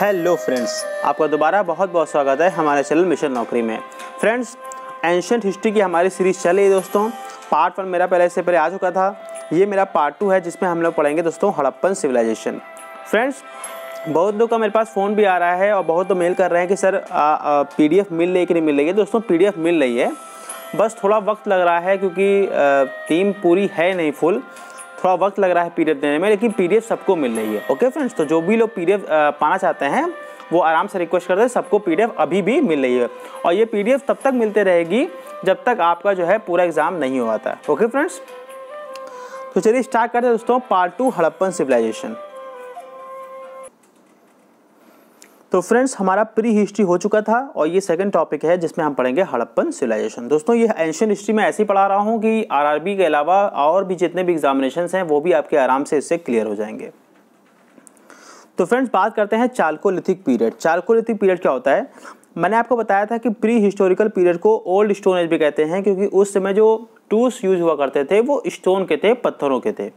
hello friends आपका दोबारा बहुत बहुत स्वागत है हमारे चैनल मिशन नौकरी में फ्रेंड्स एंशंट हिस्ट्री की हमारी सीरीज चल रही है दोस्तों पार्ट वन मेरा पहले से पहले आ चुका था ये मेरा पार्ट टू है जिसमें हम लोग पढ़ेंगे दोस्तों हड़प्पन सिविलाइजेशन फ्रेंड्स बहुत लोग का मेरे पास फ़ोन भी आ रहा है और बहुत लोग मेल कर रहे हैं कि सर पी एफ मिल रही कि नहीं मिल रही है दोस्तों पी मिल रही है बस थोड़ा वक्त लग रहा है क्योंकि टीम पूरी है नहीं फुल थोड़ा वक्त लग रहा है पीडीएफ देने में लेकिन पीडीएफ सबको मिल रही है ओके फ्रेंड्स तो जो भी लोग पीडीएफ पाना चाहते हैं वो आराम से रिक्वेस्ट करते हैं सबको पीडीएफ अभी भी मिल रही है और ये पीडीएफ तब तक मिलते रहेगी जब तक आपका जो है पूरा एग्ज़ाम नहीं हुआ था है ओके फ्रेंड्स तो चलिए स्टार्ट करते हैं दोस्तों पार्ट टू हड़प्पन सिविलाइजेशन तो फ्रेंड्स हमारा प्री हिस्ट्री हो चुका था और ये सेकंड टॉपिक है जिसमें हम पढ़ेंगे हड़प्पन सिविलाइजेशन दोस्तों ये एंशियन हिस्ट्री में ऐसे ही पढ़ा रहा हूँ कि आरआरबी के अलावा और भी जितने भी एग्जामिनेशन हैं वो भी आपके आराम से इससे क्लियर हो जाएंगे तो फ्रेंड्स बात करते हैं चालकोलिथिक पीरियड चालकोलिथिक पीरियड क्या होता है मैंने आपको बताया था कि प्री हिस्टोरिकल पीरियड को ओल्ड स्टोन एज भी कहते हैं क्योंकि उस समय जो टूल्स यूज हुआ करते थे वो स्टोन के थे पत्थरों के थे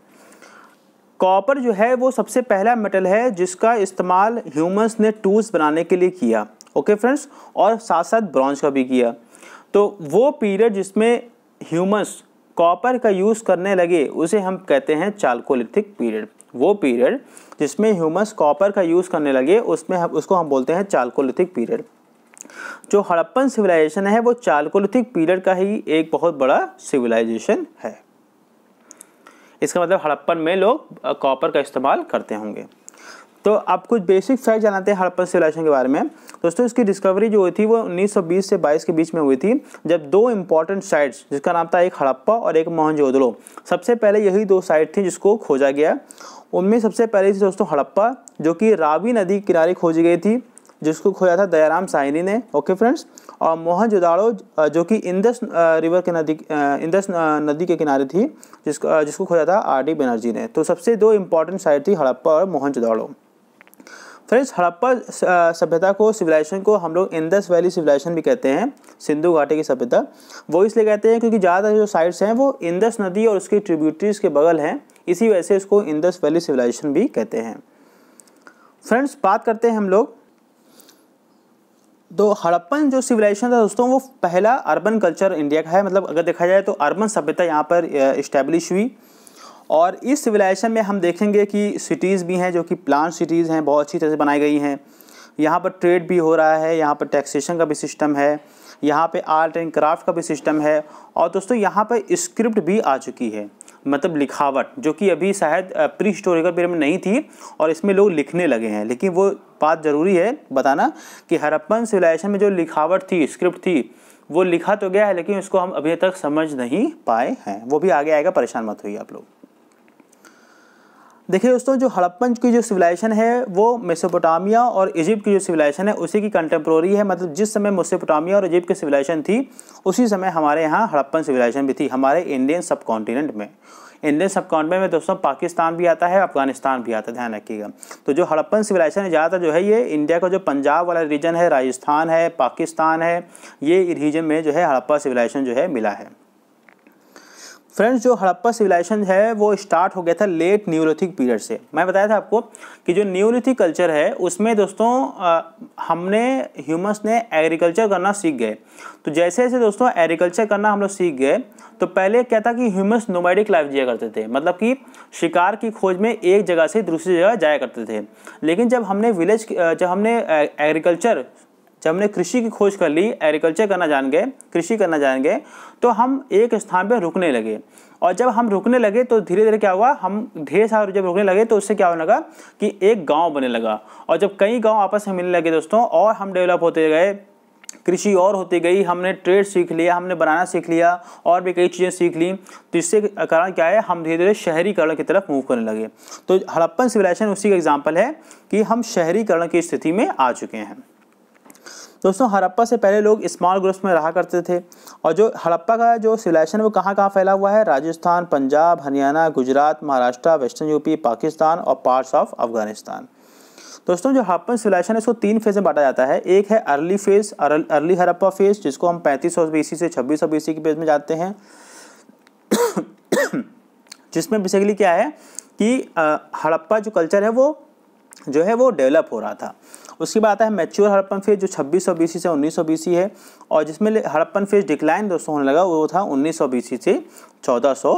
कॉपर जो है वो सबसे पहला मेटल है जिसका इस्तेमाल ह्यूमंस ने टूल्स बनाने के लिए किया ओके फ्रेंड्स और साथ साथ ब्रॉन्ज का भी किया तो वो पीरियड जिसमें ह्यूमंस कॉपर का यूज़ करने लगे उसे हम कहते हैं चालकोलिथिक पीरियड वो पीरियड जिसमें ह्यूमस कॉपर का यूज़ करने लगे उसमें हम उसको हम बोलते हैं चालकोलिथिक पीरियड जो हड़प्पन सिविलाइजेशन है वो चालकोलिथिक पीरियड का ही एक बहुत बड़ा सिविलाइजेशन है इसका मतलब हड़प्पन में लोग कॉपर का इस्तेमाल करते होंगे तो आप कुछ बेसिक फैक्ट जानते हैं हड़प्पन सिविलाइजेशन के बारे में दोस्तों इसकी डिस्कवरी जो हुई थी वो 1920 से 22 के बीच में हुई थी जब दो इम्पॉर्टेंट साइट्स जिसका नाम था एक हड़प्पा और एक मोहनजोदड़ो सबसे पहले यही दो साइट थी जिसको खोजा गया उनमें सबसे पहले थी दोस्तों हड़प्पा जो कि रावी नदी किनारे खोजी गई थी जिसको खोया था दयाराम साइनी ने ओके फ्रेंड्स और मोहन जुदाड़ो जो कि इंदस रिवर के नदी इंदस नदी के किनारे थी जिसको जिसको खोया था आर डी बनर्जी ने तो सबसे दो इम्पॉर्टेंट साइट थी हड़प्पा और जुदाड़ो फ्रेंड्स हड़प्पा सभ्यता को सिविलाइजेशन को हम लोग इंदस वैली सिविलाइजेशन भी कहते हैं सिंधु घाटी की सभ्यता वो इसलिए कहते हैं क्योंकि ज़्यादातर जो साइट्स हैं वो इंदस नदी और उसकी ट्रिब्यूटरीज के बगल हैं इसी वजह से इसको इंदस वैली सिविलाइजेशन भी कहते हैं फ्रेंड्स बात करते हैं हम लोग तो हड़प्पन जो सिविलाइजेशन था दोस्तों वो पहला अर्बन कल्चर इंडिया का है मतलब अगर देखा जाए तो अर्बन सभ्यता यहाँ पर इस्टेब्लिश हुई और इस सिविलाइजेशन में हम देखेंगे कि सिटीज़ भी हैं जो कि प्लान सिटीज़ हैं बहुत अच्छी तरह से बनाई गई हैं यहाँ पर ट्रेड भी हो रहा है यहाँ पर टैक्सेशन का भी सिस्टम है यहाँ पे आर्ट एंड क्राफ्ट का भी सिस्टम है और दोस्तों यहाँ पर स्क्रिप्ट भी आ चुकी है मतलब लिखावट जो कि अभी शायद प्री हिस्टोरिकल पीरियड में नहीं थी और इसमें लोग लिखने लगे हैं लेकिन वो बात ज़रूरी है बताना कि हरप्पन सिविलाइजेशन में जो लिखावट थी स्क्रिप्ट थी वो लिखा तो गया है लेकिन उसको हम अभी तक समझ नहीं पाए हैं वो भी आगे आएगा परेशान मत हुई आप लोग देखिए दोस्तों जो हड़प्पन की जो सिविलाइजेशन है वो मेसोपोटामिया और इजिप्ट की जो सिविलाइजेशन है उसी की कंटेम्प्रोरी है मतलब जिस समय मेसोपोटामिया और इजिप्ट की सिविलाइजेशन थी उसी समय हमारे यहाँ हड़प्पन सिविलाइजेशन भी थी हमारे इंडियन सब में इंडियन सब में दोस्तों पाकिस्तान भी आता है अफगानिस्तान भी आता है ध्यान रखिएगा तो जो हड़प्पन सिविलाइजेशन है ज़्यादातर जो है ये इंडिया का जो पंजाब वाला रीजन है राजस्थान है पाकिस्तान है ये रीजन में जो है हड़प्पा सिविलाइजेशन जो है मिला है फ्रेंड्स जो हड़प्पा सिविलाइजेशन है वो स्टार्ट हो गया था लेट न्यूरोथिक पीरियड से मैं बताया था आपको कि जो न्यूरोथिक कल्चर है उसमें दोस्तों आ, हमने ह्यूमस ने एग्रीकल्चर करना सीख गए तो जैसे जैसे दोस्तों एग्रीकल्चर करना हम लोग सीख गए तो पहले क्या था कि ह्यूमस नोमैडिक लाइफ जिया करते थे मतलब कि शिकार की खोज में एक जगह से दूसरी जगह जाया करते थे लेकिन जब हमने विलेज जब हमने एग्रीकल्चर जब हमने कृषि की खोज कर ली एग्रीकल्चर करना जान गए कृषि करना जान गए तो हम एक स्थान पर रुकने लगे और जब हम रुकने लगे तो धीरे धीरे क्या हुआ हम ढेर सारे जब रुकने लगे तो उससे क्या होने लगा कि एक गांव बनने लगा और जब कई गांव आपस में मिलने लगे दोस्तों और हम डेवलप होते गए कृषि और होती गई हमने ट्रेड सीख लिया हमने बनाना सीख लिया और भी कई चीज़ें सीख ली तो इससे कारण क्या है हम धीरे धीरे शहरीकरण की तरफ मूव करने लगे तो हड़प्पन सिविलाइजेशन उसी का एग्जाम्पल है कि हम शहरीकरण की स्थिति में आ चुके हैं दोस्तों हड़प्पा से पहले लोग स्मॉल ग्रुप्स में रहा करते थे और जो हड़प्पा का जो सिविलाइजेशन वो कहाँ कहाँ फैला हुआ है राजस्थान पंजाब हरियाणा गुजरात महाराष्ट्र वेस्टर्न यूपी पाकिस्तान और पार्ट्स ऑफ अफगानिस्तान दोस्तों जो हड़प्पन सिविलाइजेशन है इसको तीन फेज में बांटा जाता है एक है early phase early Harappa phase जिसको हम पैंतीस सौ बीसी से छब्बीस सौ बीसी की फेज में जाते हैं जिसमें बेसिकली क्या है कि हड़प्पा जो कल्चर है वो जो है वो डेवलप हो रहा था उसके बाद आता है मैच्योर हड़प्पन फेज जो छब्बीस सौ से उन्नीस सौ है और जिसमें हड़प्पन फेज डिक्लाइन दोस्तों होने लगा वो था उन्नीस सौ से चौदह सौ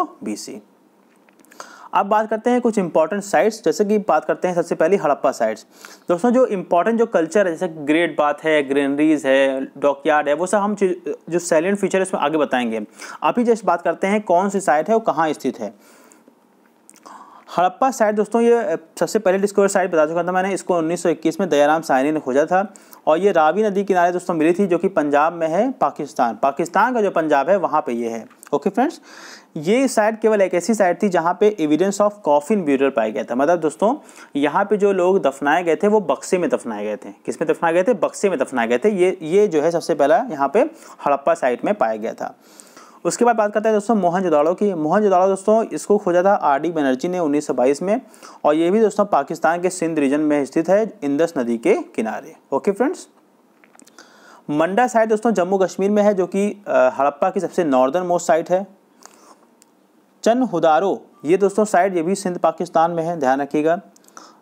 अब बात करते हैं कुछ इंपॉर्टेंट साइट्स जैसे कि बात करते हैं सबसे पहले हड़प्पा साइट्स दोस्तों जो इंपॉर्टेंट जो कल्चर है जैसे ग्रेट बाथ है ग्रीनरीज है डॉकयार्ड है वो सब हम जो सैलेंट फीचर है उसमें आगे बताएंगे अभी जैसे बात करते हैं कौन सी साइट है और कहाँ स्थित है हड़प्पा साइट दोस्तों ये सबसे पहले डिस्कवर साइट बता चुका था मैंने इसको 1921 में दयाराम साहनी ने खोजा था और ये रावी नदी किनारे दोस्तों मिली थी जो कि पंजाब में है पाकिस्तान पाकिस्तान का जो पंजाब है वहाँ पे ये है ओके फ्रेंड्स ये साइट केवल एक ऐसी साइट थी जहाँ पे एविडेंस ऑफ कॉफिन ब्यूरल पाया गया था मतलब दोस्तों यहाँ पे जो लोग दफनाए गए थे वो बक्से में दफनाए गए थे किस में दफनाए गए थे बक्से में दफनाए गए थे ये ये जो है सबसे पहला यहाँ पे हड़प्पा साइट में पाया गया था उसके बाद बात करते हैं दोस्तों मोहन जोदाड़ो की मोहन जोदाड़ो दोस्तों इसको खोजा था आर डी बनर्जी ने 1922 में और ये भी दोस्तों पाकिस्तान के सिंध रीजन में स्थित है इंदस नदी के किनारे ओके फ्रेंड्स मंडा साइट दोस्तों जम्मू कश्मीर में है जो कि हड़प्पा की सबसे नॉर्दर्न मोस्ट साइट है चन हुदारो ये दोस्तों साइट ये भी सिंध पाकिस्तान में है ध्यान रखिएगा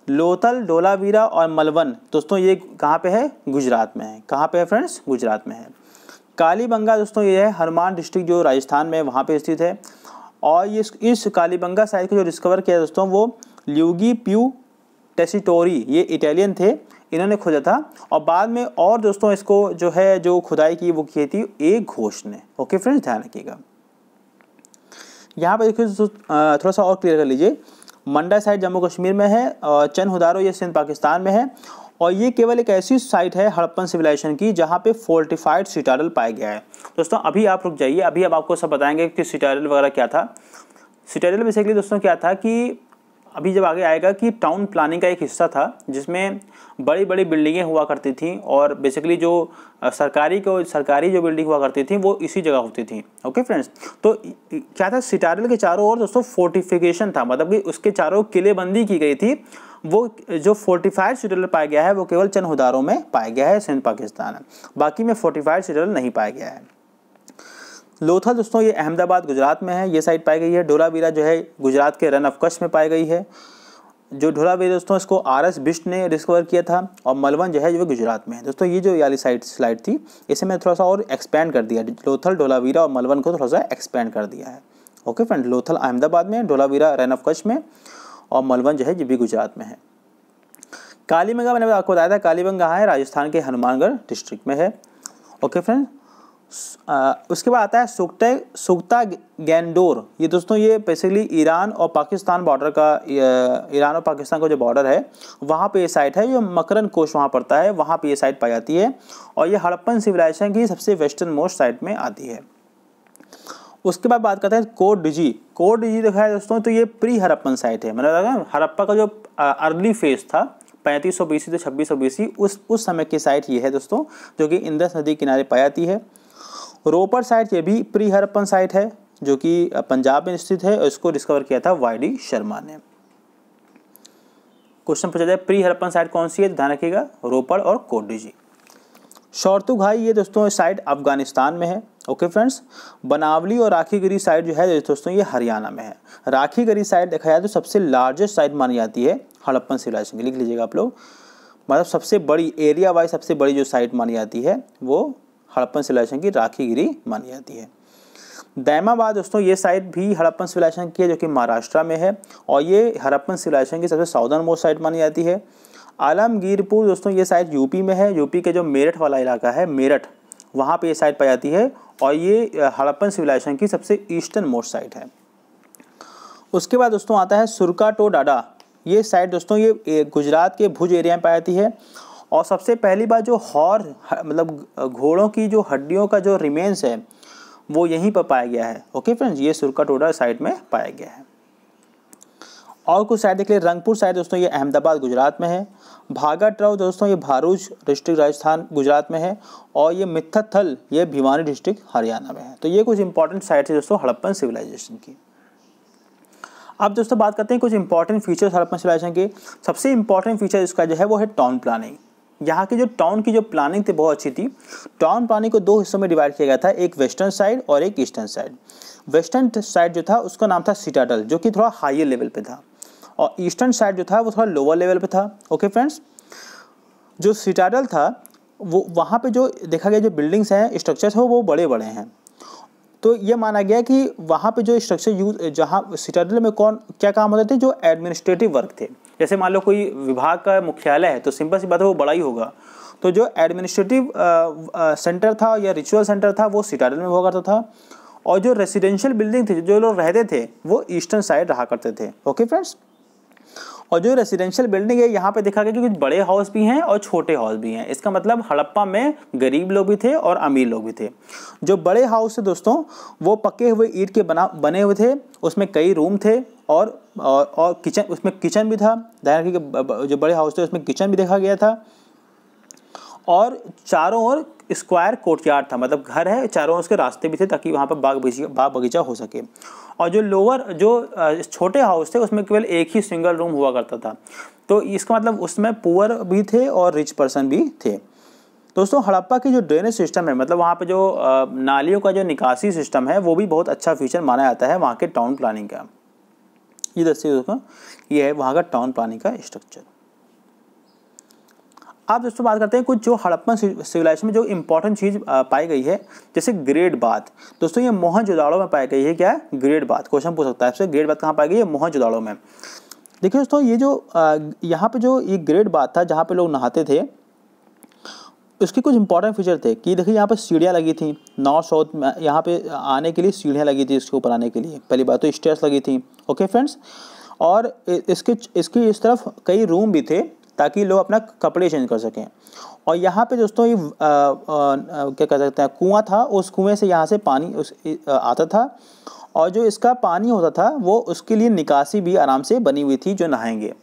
लोथल डोलावीरा और मलवन दोस्तों ये कहाँ पे है गुजरात में है कहाँ पे है फ्रेंड्स गुजरात में है कालीबंगा दोस्तों ये है हनुमान डिस्ट्रिक्ट जो राजस्थान में वहाँ पे स्थित है और ये इस कालीबंगा साइट को जो डिस्कवर किया दोस्तों वो ल्यूगी प्यू टेसिटोरी ये इटालियन थे इन्होंने खोजा था और बाद में और दोस्तों इसको जो है जो खुदाई की वो की थी एक घोष ने ओके फ्रेंड्स ध्यान रखिएगा यहाँ पर देखिए थोड़ा सा और क्लियर कर लीजिए मंडा साइड जम्मू कश्मीर में है और चन हदारो ये सिंध पाकिस्तान में है और ये केवल एक ऐसी साइट है हड़प्पन सिविलाइजेशन की जहाँ पे फोर्टिफाइड सिटाडल पाया गया है दोस्तों अभी आप रुक जाइए अभी अब आपको सब बताएंगे कि सिटाडल वगैरह क्या था सिटाडल बेसिकली दोस्तों क्या था कि अभी जब आगे आएगा कि टाउन प्लानिंग का एक हिस्सा था जिसमें बड़ी बड़ी बिल्डिंगें हुआ करती थी और बेसिकली जो सरकारी को सरकारी जो बिल्डिंग हुआ करती थी वो इसी जगह होती थी ओके फ्रेंड्स तो क्या था सिटारल के चारों ओर दोस्तों फोर्टिफिकेशन था मतलब कि उसके चारों किलेबंदी की गई थी वो जो फोर्टिफाइड शेड्यूल पाया गया है वो केवल चंद उदारों में पाया गया है सिंध पाकिस्तान बाकी में फोर्टिफाइड शेड्यूल नहीं पाया गया है लोथल दोस्तों ये अहमदाबाद गुजरात में है ये साइड पाई गई है डोलावीरा जो है गुजरात के रन ऑफ कश में पाई गई है जो ढोलावीरा दोस्तों इसको आर एस बिस्ट ने डिस्कवर किया था और मलवन जो है जो गुजरात में है दोस्तों ये जो याली साइड स्लाइड थी इसे मैं थोड़ा सा और एक्सपेंड कर दिया लोथल डोलावीरा और मलवन को थोड़ा सा एक्सपेंड कर दिया है ओके फ्रेंड लोथल अहमदाबाद में डोलावीरा रन ऑफ कच्छ में और मलवन जो है ये भी गुजरात में है कालीबंगा मैंने आपको बताया था कालीबंगा है राजस्थान के हनुमानगढ़ डिस्ट्रिक्ट में है ओके फ्रेंड उसके बाद आता है सुकटे सुखता गेंडोर ये दोस्तों ये बेसिकली ईरान और पाकिस्तान बॉर्डर का ईरान और पाकिस्तान का जो बॉर्डर है वहाँ पे ये साइट है जो मकरन कोश वहाँ पड़ता है वहाँ पे ये साइट पाई जाती है और ये हड़प्पन सिविलाइजेशन की सबसे वेस्टर्न मोस्ट साइट में आती है उसके बाद बात करते हैं कोड डिजी कोड डिजी देखा है दोस्तों तो ये प्री हरप्पन साइट है मतलब हरप्पा का जो अर्ली फेज था पैंतीस सौ बीसी से छब्बीस सौ बीसी उस उस समय की साइट ये है दोस्तों जो कि इंदस नदी किनारे पाई जाती है रोपर साइट ये भी प्री हरप्पन साइट है जो कि पंजाब में स्थित है और इसको डिस्कवर किया था वाई डी शर्मा ने क्वेश्चन पूछा जाए प्री हरप्पन साइट कौन सी है तो ध्यान रखिएगा रोपड़ और कोडीजी शौरतु घाई ये दोस्तों साइट अफगानिस्तान में है ओके फ्रेंड्स बनावली और राखीगरी साइड जो है दोस्तों ये हरियाणा में है राखीगरी साइड देखा जाए तो सबसे लार्जेस्ट साइड मानी जाती है हड़प्पन सिविलाइजेशन की लिख लीजिएगा आप लोग मतलब सबसे बड़ी एरिया वाइज सबसे बड़ी जो साइट मानी जाती है वो हड़प्पन सिविलाइजेशन की राखीगिरी मानी जाती है दैमाबाद दोस्तों ये साइट भी हड़प्पन सिविलाइजेशन की है जो कि महाराष्ट्र में है और ये हड़प्पन सिविलाइजेशन की सबसे साउदर्न मोस्ट साइट मानी जाती है आलमगीरपुर दोस्तों ये साइट यूपी में है यूपी के जो मेरठ वाला इलाका है मेरठ वहाँ पे ये साइट पाई जाती है और ये हड़प्पन सिविलाइजेशन की सबसे ईस्टर्न मोस्ट साइट है उसके बाद दोस्तों आता है सुरका टो डाडा ये साइट दोस्तों ये गुजरात के भुज एरिया में पाई जाती है और सबसे पहली बार जो हॉर मतलब घोड़ों की जो हड्डियों का जो रिमेंस है वो यहीं पर पाया गया है ओके फ्रेंड्स ये सुरका टोडा साइट में पाया गया है और कुछ शायद देख लिए रंगपुर शायद दोस्तों ये अहमदाबाद गुजरात में है भागाटराव दोस्तों ये भारूच डिस्ट्रिक्ट राजस्थान गुजरात में है और ये मिथथल ये भिवानी डिस्ट्रिक्ट हरियाणा में है तो ये कुछ इंपॉर्टेंट साइट्स है दोस्तों हड़प्पन सिविलाइजेशन की अब दोस्तों बात करते हैं कुछ इंपॉर्टेंट फीचर्स हड़प्पन सिविलाइजेशन के सबसे इंपॉर्टेंट फीचर इसका जो है वो है टाउन प्लानिंग यहाँ की जो टाउन की जो प्लानिंग थी बहुत अच्छी थी टाउन प्लानिंग को दो हिस्सों में डिवाइड किया गया था एक वेस्टर्न साइड और एक ईस्टर्न साइड वेस्टर्न साइड जो था उसका नाम था सिटाडल जो कि थोड़ा हाइयर लेवल पे था और ईस्टर्न साइड जो था वो थोड़ा लोअर लेवल पे था ओके फ्रेंड्स जो सिटाडल था वो वहाँ पे जो देखा गया जो बिल्डिंग्स हैं स्ट्रक्चर्स हैं वो बड़े बड़े हैं तो ये माना गया कि वहाँ पे जो स्ट्रक्चर यूज जहाँ सिटाडल में कौन क्या काम होते थे जो एडमिनिस्ट्रेटिव वर्क थे जैसे मान लो कोई विभाग का मुख्यालय है तो सिंपल सी बात है वो बड़ा ही होगा तो जो एडमिनिस्ट्रेटिव सेंटर था या रिचुअल सेंटर था वो सिटाडल में हुआ करता था और जो रेसिडेंशियल बिल्डिंग थी जो लोग रहते थे वो ईस्टर्न साइड रहा करते थे ओके फ्रेंड्स और जो रेसिडेंशियल बिल्डिंग है यहाँ पे देखा गया कि कुछ बड़े हाउस भी हैं और छोटे हाउस भी हैं इसका मतलब हड़प्पा में गरीब लोग भी थे और अमीर लोग भी थे जो बड़े हाउस थे दोस्तों वो पके हुए ईट के बना बने हुए थे उसमें कई रूम थे और और, और किचन उसमें किचन भी था जो बड़े हाउस थे उसमें किचन भी देखा गया था और चारों ओर स्क्वायर कोर्टयार्ड था मतलब घर है चारों ओर उसके रास्ते भी थे ताकि वहाँ पर बाग बगीचा बाग बगीचा हो सके और जो लोअर जो छोटे हाउस थे उसमें केवल एक ही सिंगल रूम हुआ करता था तो इसका मतलब उसमें पुअर भी थे और रिच पर्सन भी थे दोस्तों हड़प्पा की जो ड्रेनेज सिस्टम है मतलब वहाँ पर जो नालियों का जो निकासी सिस्टम है वो भी बहुत अच्छा फीचर माना जाता है वहाँ के टाउन प्लानिंग का ये दस्ते ये है वहाँ का टाउन प्लानिंग का स्ट्रक्चर आप दोस्तों बात करते हैं कुछ जो हड़प्पन सिविलाइजेशन में जो इंपॉर्टेंट चीज़ पाई गई है जैसे ग्रेट बात दोस्तों ये मोहनजोदाड़ो में पाई गई है क्या है ग्रेट बात क्वेश्चन पूछ सकता है आपसे ग्रेट बात कहाँ पाई गई है जुदाड़ो में देखिए दोस्तों ये जो यहाँ पे जो ये ग्रेट बात था जहाँ पे लोग नहाते थे उसके कुछ इंपॉर्टेंट फीचर थे कि देखिए यहाँ पे सीढ़ियाँ लगी थी नॉर्थ साउथ में यहाँ पे आने के लिए सीढ़ियाँ लगी थी इसके ऊपर आने के लिए पहली बात तो स्टेयर्स लगी थी ओके फ्रेंड्स और इसके इसकी इस तरफ कई रूम भी थे ताकि लोग अपना कपड़े चेंज कर सकें और यहाँ पे दोस्तों ये क्या कह सकते हैं कुआं था उस कुएं से यहाँ से पानी उस आ, आता था और जो इसका पानी होता था वो उसके लिए निकासी भी आराम से बनी हुई थी जो नहाएंगे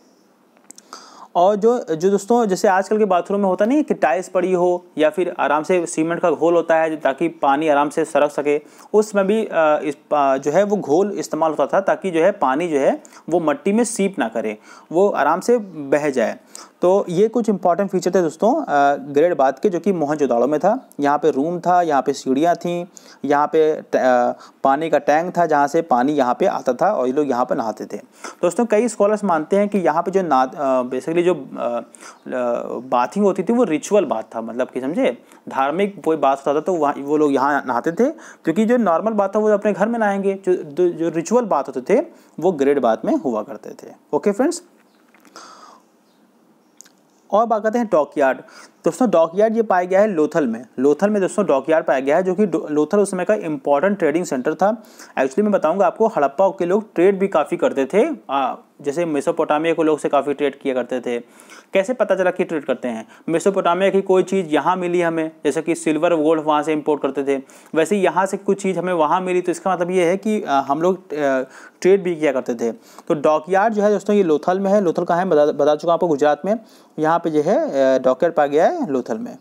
और जो जो दोस्तों जैसे आजकल के बाथरूम में होता नहीं कि टाइल्स पड़ी हो या फिर आराम से सीमेंट का घोल होता है ताकि पानी आराम से सरक सके उसमें भी इस जो है वो घोल इस्तेमाल होता था ताकि जो है पानी जो है वो मट्टी में सीप ना करे वो आराम से बह जाए तो ये कुछ इंपॉर्टेंट फीचर थे दोस्तों ग्रेड बात के जो कि मोहनजोदाड़ो में था यहाँ पे रूम था यहाँ पे सीढ़ियाँ थीं यहाँ पे पानी का टैंक था जहाँ से पानी यहाँ पे आता था और ये लोग यहाँ पे नहाते थे दोस्तों कई स्कॉलर्स मानते हैं कि यहाँ पे जो ना बेसिकली जो बाथिंग होती थी वो रिचुअल बात था मतलब कि समझे धार्मिक कोई बात होता था तो वहाँ वो लोग यहाँ नहाते थे क्योंकि जो नॉर्मल बात था वो अपने घर में नहाएंगे जो जो रिचुअल बात होते थे वो ग्रेड बात में हुआ करते थे ओके फ्रेंड्स और बात करते हैं यार्ड दोस्तों डॉक यार्ड ये पाया गया है लोथल में लोथल में दोस्तों डॉकयार्ड पाया गया है जो कि लोथल उस समय का इंपॉर्टेंट ट्रेडिंग सेंटर था एक्चुअली मैं बताऊंगा आपको हड़प्पा के लोग ट्रेड भी काफ़ी करते थे आ, जैसे मेसोपोटामिया के लोग से काफ़ी ट्रेड किया करते थे कैसे पता चला कि ट्रेड करते हैं मेसोपोटामिया की कोई चीज़ यहाँ मिली हमें जैसे कि सिल्वर गोल्ड वहाँ से इम्पोर्ट करते थे वैसे यहाँ से कुछ चीज़ हमें वहाँ मिली तो इसका मतलब ये है कि हम लोग ट्रेड भी किया करते थे तो यार्ड जो है दोस्तों ये लोथल में है लोथल कहाँ है बता बता चुका आपको गुजरात में यहाँ पर जो है डॉकयार्ड पाया गया है है लोथल में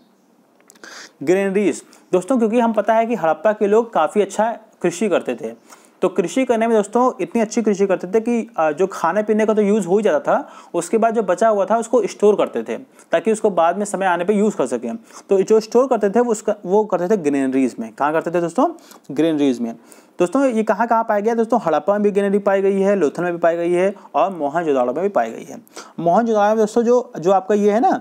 ग्रेनरीज दोस्तों क्योंकि हम पता है कि हड़प्पा के लोग काफ़ी अच्छा कृषि करते थे तो कृषि करने में दोस्तों इतनी अच्छी कृषि करते थे कि जो खाने पीने का तो यूज़ हो ही जाता था उसके बाद जो बचा हुआ था उसको स्टोर करते थे ताकि उसको बाद में समय आने पे यूज़ कर सकें तो जो स्टोर करते थे वो उसका वो करते थे ग्रेनरीज में कहाँ करते थे दोस्तों ग्रेनरीज में दोस्तों ये कहाँ कहाँ पाया गया दोस्तों हड़प्पा में भी ग्रेनरी पाई गई है लोथल में भी पाई गई है और मोहन में भी पाई गई है मोहन में दोस्तों जो जो आपका ये है ना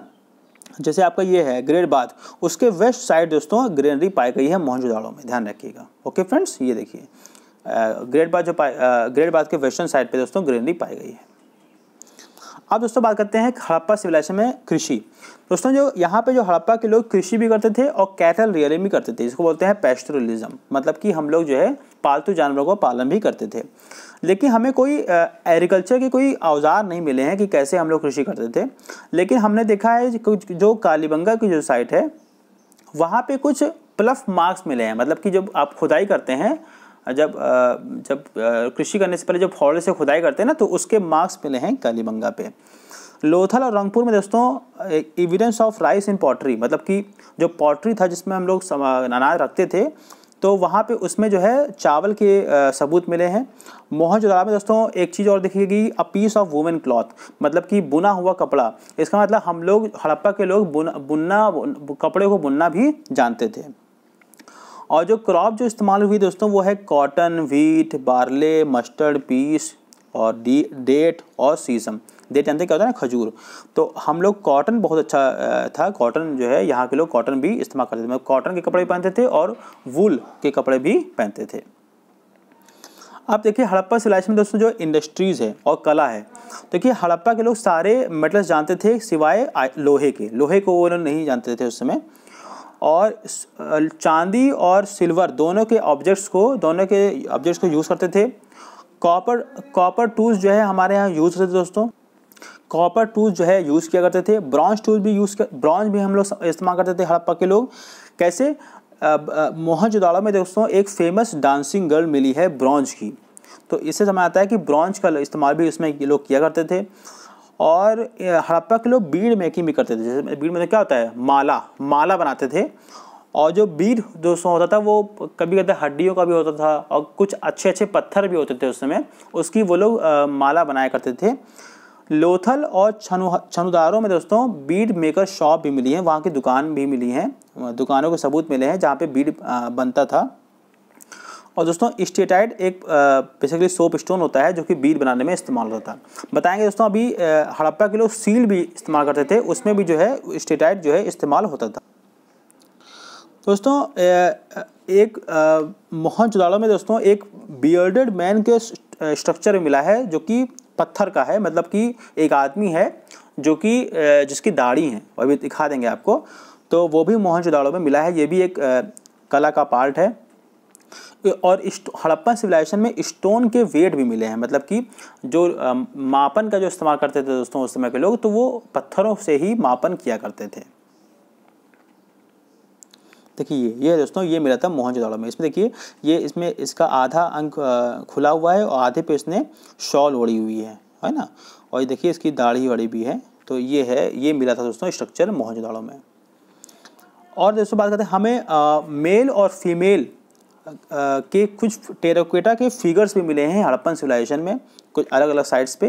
जैसे आपका ये है ग्रेट बाथ उसके वेस्ट साइड दोस्तों ग्रीनरी पाई गई है मोहनजोदाड़ो में ध्यान रखिएगा ओके फ्रेंड्स ये देखिए ग्रेट बाथ जो पाई ग्रेट बाथ के वेस्टर्न साइड पे दोस्तों ग्रीनरी पाई गई है अब दोस्तों बात करते हैं हड़प्पा सिविलाइजेशन में कृषि दोस्तों जो यहाँ पे जो हड़प्पा के लोग कृषि भी करते थे और कैथल रियलिंग भी करते थे इसको बोलते हैं पेस्टोरलिज्म मतलब कि हम लोग जो है पालतू जानवरों का पालन भी करते थे लेकिन हमें कोई एग्रीकल्चर के कोई औजार नहीं मिले हैं कि कैसे हम लोग कृषि करते थे लेकिन हमने देखा है जो कालीबंगा की जो साइट है वहाँ पर कुछ प्लफ मार्क्स मिले हैं मतलब कि जब आप खुदाई करते हैं जब जब कृषि करने से पहले जब फौड़े से खुदाई करते हैं ना तो उसके मार्क्स मिले हैं कालीबंगा पे लोथल और रंगपुर में दोस्तों evidence of rice in pottery मतलब कि जो पॉटरी था जिसमें हम लोग अनाज रखते थे तो वहाँ पे उसमें जो है चावल के सबूत मिले हैं मोहनजोदारो में दोस्तों एक चीज़ और देखिएगी a piece of woven cloth मतलब कि बुना हुआ कपड़ा इसका मतलब हम लोग हड़प्पा के लोग बुन बुनना कपड़े को बुनना भी जानते थे और जो क्रॉप जो इस्तेमाल हुई दोस्तों वो है cotton wheat barley mustard peas और डी डेट और सीसम डेट जानते क्या होता है ना खजूर तो हम लोग कॉटन बहुत अच्छा था कॉटन जो है यहाँ के लोग कॉटन भी इस्तेमाल करते थे मतलब कॉटन के कपड़े पहनते थे और वूल के कपड़े भी पहनते थे अब देखिए हड़प्पा सिलाई में दोस्तों जो इंडस्ट्रीज़ है और कला है देखिए हड़प्पा के लोग सारे मेटल्स जानते थे सिवाय लोहे के लोहे को वो नहीं जानते थे उस समय और चांदी और सिल्वर दोनों के ऑब्जेक्ट्स को दोनों के ऑब्जेक्ट्स को यूज़ करते थे कॉपर कॉपर टूल्स जो है हमारे यहाँ यूज़ करते थे दोस्तों कॉपर टूल्स जो है यूज़ किया करते थे ब्रॉन्ज टूल्स भी यूज़ कर ब्रॉन्ज भी हम लोग इस्तेमाल करते थे हड़प्पा के लोग कैसे मोहनजोदाड़ो में दोस्तों एक फेमस डांसिंग गर्ल मिली है ब्रॉन्ज की तो इससे समझ आता है कि ब्रॉन्ज का इस्तेमाल भी उसमें लोग किया करते थे और हड़प्पा के लोग बीड़ मेकिंग भी करते थे जैसे बीड़ में तो क्या होता है माला माला बनाते थे और जो बीड़ जो होता था वो कभी कभी हड्डियों का भी होता था और कुछ अच्छे अच्छे पत्थर भी होते थे उस समय उसकी वो लोग माला बनाया करते थे लोथल और छनु छनुदारों में दोस्तों बीड मेकर शॉप भी मिली है वहाँ की दुकान भी मिली है दुकानों के सबूत मिले हैं जहाँ पे बीड बनता था और दोस्तों स्टेटाइड एक बेसिकली सोप स्टोन होता है जो कि बीट बनाने में इस्तेमाल होता है बताएंगे दोस्तों अभी हड़प्पा के लोग सील भी इस्तेमाल करते थे उसमें भी जो है स्टेटाइड जो है इस्तेमाल होता था दोस्तों एक मोहनजोदाड़ो में दोस्तों एक बियर्डेड मैन के स्ट्रक्चर मिला है जो कि पत्थर का है मतलब कि एक आदमी है जो कि जिसकी दाढ़ी है अभी दिखा देंगे आपको तो वो भी मोहन में मिला है ये भी एक कला का पार्ट है और हड़प्पा सिविलाइजेशन में स्टोन के वेट भी मिले हैं मतलब कि जो मापन का जो इस्तेमाल करते थे दोस्तों उस समय के लोग तो वो पत्थरों से ही मापन किया करते थे देखिए ये दोस्तों ये मिला था मोहनजोदाड़ो में इसमें देखिए ये इसमें इसका आधा अंक खुला हुआ है और आधे पे इसने शॉल ओढ़ी हुई है है ना और ये देखिए इसकी दाढ़ी वाड़ी भी है तो ये है ये मिला था दोस्तों स्ट्रक्चर मोहनजोदाड़ो में और दोस्तों बात करते हैं हमें आ, मेल और फीमेल के कुछ टेराकोटा के फिगर्स भी मिले हैं हड़प्पन सिविलाइजेशन में कुछ अलग अलग साइट्स पे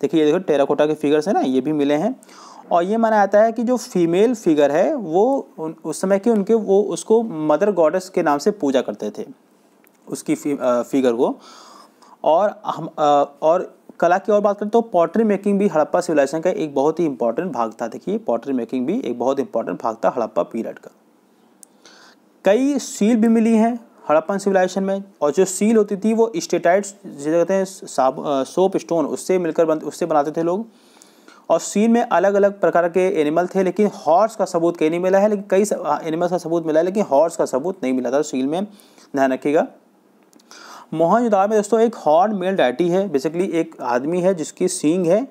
देखिए ये देखो टेराकोटा के फिगर्स हैं ना ये भी मिले हैं और ये माना जाता है कि जो फीमेल फिगर है वो उस समय के उनके वो उसको मदर गॉडेस के नाम से पूजा करते थे उसकी फी, आ, फिगर को और हम और कला की और बात करें तो पॉटरी मेकिंग भी हड़प्पा सिविलाइजेशन का एक बहुत ही इंपॉर्टेंट भाग था देखिए पॉटरी मेकिंग भी एक बहुत इंपॉर्टेंट भाग था हड़प्पा पीरियड का कई सील भी मिली हैं हड़प्पन सिविलाइजेशन में और जो सील होती थी वो स्टेटाइट्स जिसे कहते हैं सोप स्टोन उससे मिलकर बन उससे बनाते थे लोग और सील में अलग अलग प्रकार के एनिमल थे लेकिन हॉर्स का सबूत कहीं नहीं मिला है लेकिन कई एनिमल्स का सबूत मिला है लेकिन हॉर्स का सबूत नहीं मिला था सील में ध्यान रखिएगा मोहन में दोस्तों एक हॉर्न मेल डायटी है बेसिकली एक आदमी है जिसकी सींग है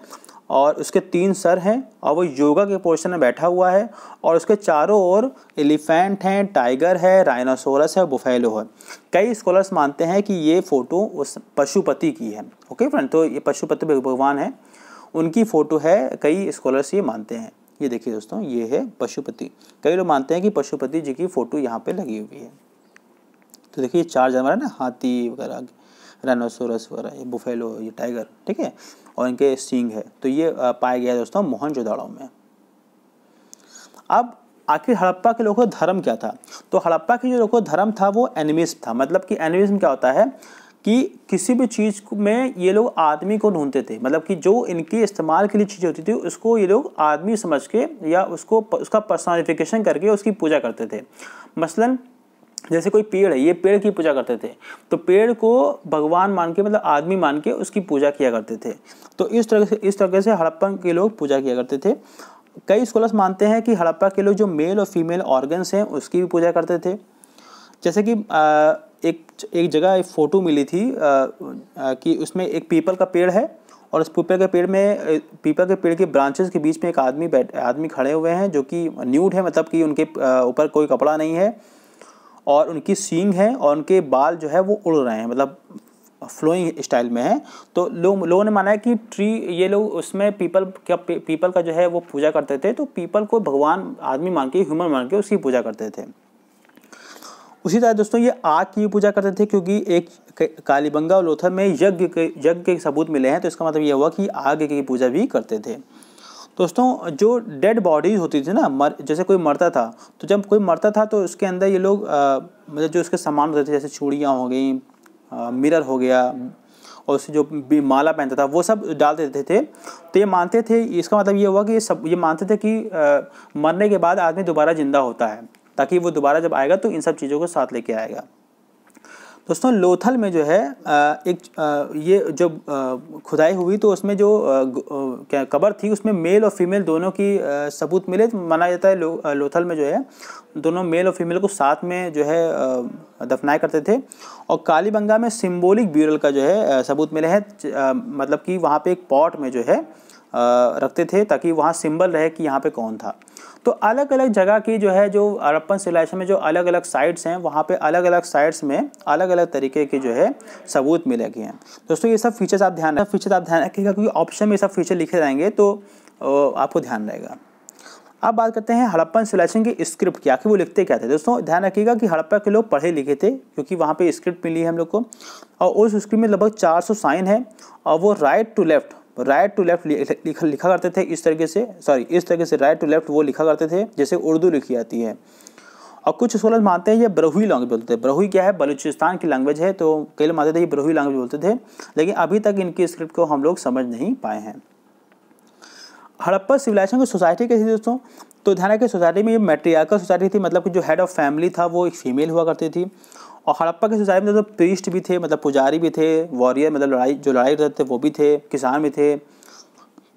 और उसके तीन सर हैं और वो योगा के पोर्शन में बैठा हुआ है और उसके चारों ओर एलिफेंट हैं टाइगर है राइनासोरस है बुफेलो है कई स्कॉलर्स मानते हैं कि ये फ़ोटो उस पशुपति की है ओके फ्रेंड तो ये पशुपति भगवान है उनकी फ़ोटो है कई स्कॉलर्स ये मानते हैं ये देखिए दोस्तों ये है पशुपति कई लोग मानते हैं कि पशुपति जी की फ़ोटो यहाँ पर लगी हुई है तो देखिए चार जानवर है ना हाथी वगैरह रेनोसोरस वगैरह ये बुफेलो ये टाइगर ठीक है और इनके सींग है तो ये पाया गया दोस्तों मोहन में अब आखिर हड़प्पा के लोगों का धर्म क्या था तो हड़प्पा के जो लोगों का धर्म था वो एनिमिस्ट था मतलब कि एनिमिज्म क्या होता है कि किसी भी चीज़ में ये लोग आदमी को ढूंढते थे मतलब कि जो इनके इस्तेमाल के लिए चीज़ होती थी उसको ये लोग आदमी समझ के या उसको उसका पर्सनालिफिकेशन करके उसकी पूजा करते थे मसलन जैसे कोई पेड़ है ये पेड़ की पूजा करते थे तो पेड़ को भगवान मान के मतलब आदमी मान के उसकी पूजा किया करते थे तो इस तरह से इस तरह से हड़प्पन के लोग पूजा किया करते थे कई स्कॉलर्स मानते हैं कि हड़प्पा के लोग जो मेल और फीमेल ऑर्गन्स हैं उसकी भी पूजा करते थे जैसे कि आ, एक एक जगह एक फ़ोटो मिली थी आ, आ, कि उसमें एक पीपल का पेड़ है और उस पीपल के पेड़ में पीपल के पेड़ के ब्रांचेस के बीच में एक आदमी बैठ आदमी खड़े हुए हैं जो कि न्यूड है मतलब कि उनके ऊपर कोई कपड़ा नहीं है और उनकी सींग है और उनके बाल जो है वो उड़ रहे हैं मतलब फ्लोइंग स्टाइल में है तो लोग लोगों ने माना है कि ट्री ये लोग उसमें पीपल का पीपल का जो है वो पूजा करते थे तो पीपल को भगवान आदमी मान के ह्यूमन मान के उसकी पूजा करते थे उसी तरह दोस्तों ये आग की पूजा करते थे क्योंकि एक कालीबंगा और लोथर में यज्ञ के यज्ञ के सबूत मिले हैं तो इसका मतलब ये हुआ कि आग की पूजा भी करते थे दोस्तों जो डेड बॉडीज होती थी ना मर जैसे कोई मरता था तो जब कोई मरता था तो उसके अंदर ये लोग मतलब जो उसके सामान होते थे जैसे चूड़ियाँ हो गई मिरर हो गया और उससे जो माला पहनता था वो सब डाल देते थे तो ये मानते थे इसका मतलब ये हुआ कि ये सब ये मानते थे कि आ, मरने के बाद आदमी दोबारा ज़िंदा होता है ताकि वो दोबारा जब आएगा तो इन सब चीज़ों को साथ लेके आएगा दोस्तों लोथल में जो है एक ये जो खुदाई हुई तो उसमें जो क्या कबर थी उसमें मेल और फीमेल दोनों की सबूत मिले माना जाता है लो, लोथल में जो है दोनों मेल और फीमेल को साथ में जो है दफनाए करते थे और कालीबंगा में सिम्बोलिक ब्यूरल का जो है सबूत मिले हैं मतलब कि वहाँ पे एक पॉट में जो है रखते थे ताकि वहाँ सिंबल रहे कि यहाँ पे कौन था तो अलग अलग जगह की जो है जो हड़प्पन सिविलाइजेशन में जो अलग अलग साइट्स हैं वहाँ पे अलग अलग साइट्स में अलग अलग तरीके के जो है सबूत मिले गए हैं दोस्तों ये सब फीचर्स आप ध्यान फीचर्स आप ध्यान रखिएगा क्योंकि ऑप्शन में ये सब फीचर लिखे जाएंगे तो आपको ध्यान रहेगा अब बात करते हैं हड़प्पन सिविलाइजेशन की स्क्रिप्ट क्या कि वो लिखते क्या थे दोस्तों ध्यान रखिएगा कि हड़प्पा के लोग पढ़े लिखे थे क्योंकि वहाँ पे स्क्रिप्ट मिली है हम लोग को और उस स्क्रिप्ट में लगभग 400 साइन है और वो right to left right to left लिखा, लिखा करते थे इस तरीके से सॉरी इस तरीके से राइट टू लेफ्ट वो लिखा करते थे जैसे उर्दू लिखी जाती है और कुछ स्कॉलर मानते हैं ये बरहुई लैंग्वेज बोलते थे बरहुई क्या है बलूचिस्तान की लैंग्वेज है तो कई लोग मानते थे ये बरहुई लैंग्वेज बोलते थे लेकिन अभी तक इनकी स्क्रिप्ट को हम लोग समझ नहीं पाए हैं हड़प्पा सिविलाइजेशन की सोसाइटी कैसी दोस्तों तो ध्यान रखें सोसाइटी में ये मेट्रियाकल सोसाइटी थी मतलब कि जो हेड ऑफ फैमिली था वो एक फीमेल हुआ करती थी और हड़प्पा के सोसाइटी में मतलब प्रीस्ट भी थे मतलब पुजारी भी थे वॉरियर मतलब लड़ाई जो लड़ाई करते थे वो भी थे किसान भी थे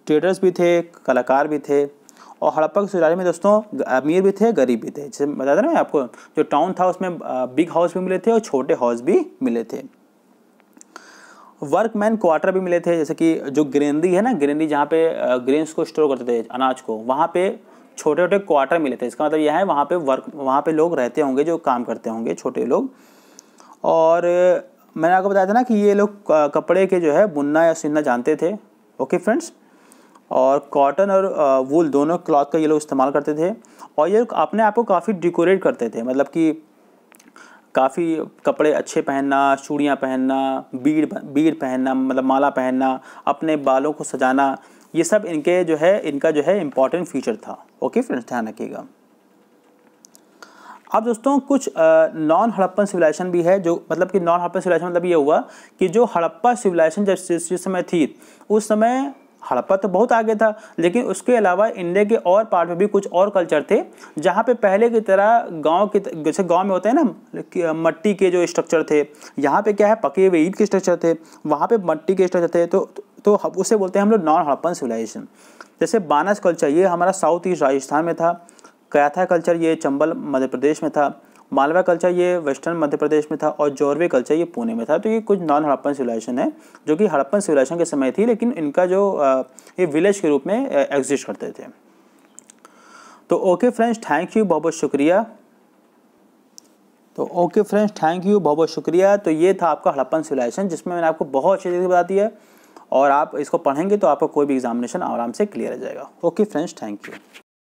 ट्रेडर्स भी थे कलाकार भी थे और हड़प्पा के सुरारी में दोस्तों अमीर भी थे गरीब भी थे जैसे बता दें ना आपको जो टाउन था उसमें बिग हाउस भी मिले थे और छोटे हाउस भी मिले थे वर्कमैन क्वार्टर भी मिले थे जैसे कि जो ग्रेनरी है ना ग्रेनरी जहाँ पे ग्रेन्स को स्टोर करते थे अनाज को वहाँ पे छोटे छोटे क्वार्टर मिले थे इसका मतलब यह है वहाँ पे वर्क वहाँ पे लोग रहते होंगे जो काम करते होंगे छोटे लोग और मैंने आपको बताया था ना कि ये लोग कपड़े के जो है बुनना या सिलना जानते थे ओके फ्रेंड्स और कॉटन और वूल दोनों क्लॉथ का ये लोग इस्तेमाल करते थे और ये अपने आप को काफ़ी डेकोरेट करते थे मतलब कि काफ़ी कपड़े अच्छे पहनना चूड़ियाँ पहनना बीड़ बीड़ पहनना मतलब माला पहनना अपने बालों को सजाना ये सब इनके जो है इनका जो है इम्पॉर्टेंट फीचर था ओके फ्रेंड्स ध्यान रखिएगा अब दोस्तों कुछ नॉन हड़प्पन सिविलाइजेशन भी है जो मतलब कि नॉन हड़प्पन सिविलाइजेशन मतलब ये हुआ कि जो हड़प्पा सिविलाइजेशन जब जिस समय थी उस समय हड़प्पा तो बहुत आगे था लेकिन उसके अलावा इंडिया के और पार्ट में भी कुछ और कल्चर थे जहाँ पे पहले की तरह गांव के जैसे गांव में होते हैं ना मट्टी के जो स्ट्रक्चर थे यहाँ पे क्या है पके हुए ईट के स्ट्रक्चर थे वहाँ पे मट्टी के स्ट्रक्चर थे तो तो उसे बोलते हैं हम लोग नॉन हड़प्पन सिविलाइजेशन जैसे बानस कल्चर ये हमारा साउथ ईस्ट राजस्थान में था कयाथा कल्चर ये चंबल मध्य प्रदेश में था मालवा कल्चर ये वेस्टर्न मध्य प्रदेश में था और जोरवे कल्चर ये पुणे में था तो ये कुछ नॉन हड़प्पन सिविलाइजेशन है जो कि हड़प्पन सिविलाइजेशन के समय थी लेकिन इनका जो ये विलेज के रूप में एग्जिस्ट करते थे तो ओके फ्रेंड्स थैंक यू बहुत बहुत शुक्रिया तो ओके फ्रेंड्स थैंक यू बहुत बहुत शुक्रिया तो ये था आपका हड़प्पन सिविलाइजेशन जिसमें मैंने आपको बहुत अच्छी तरीके से बता दी है और आप इसको पढ़ेंगे तो आपका कोई भी एग्जामिनेशन आराम से क्लियर हो जाएगा ओके फ्रेंड्स थैंक यू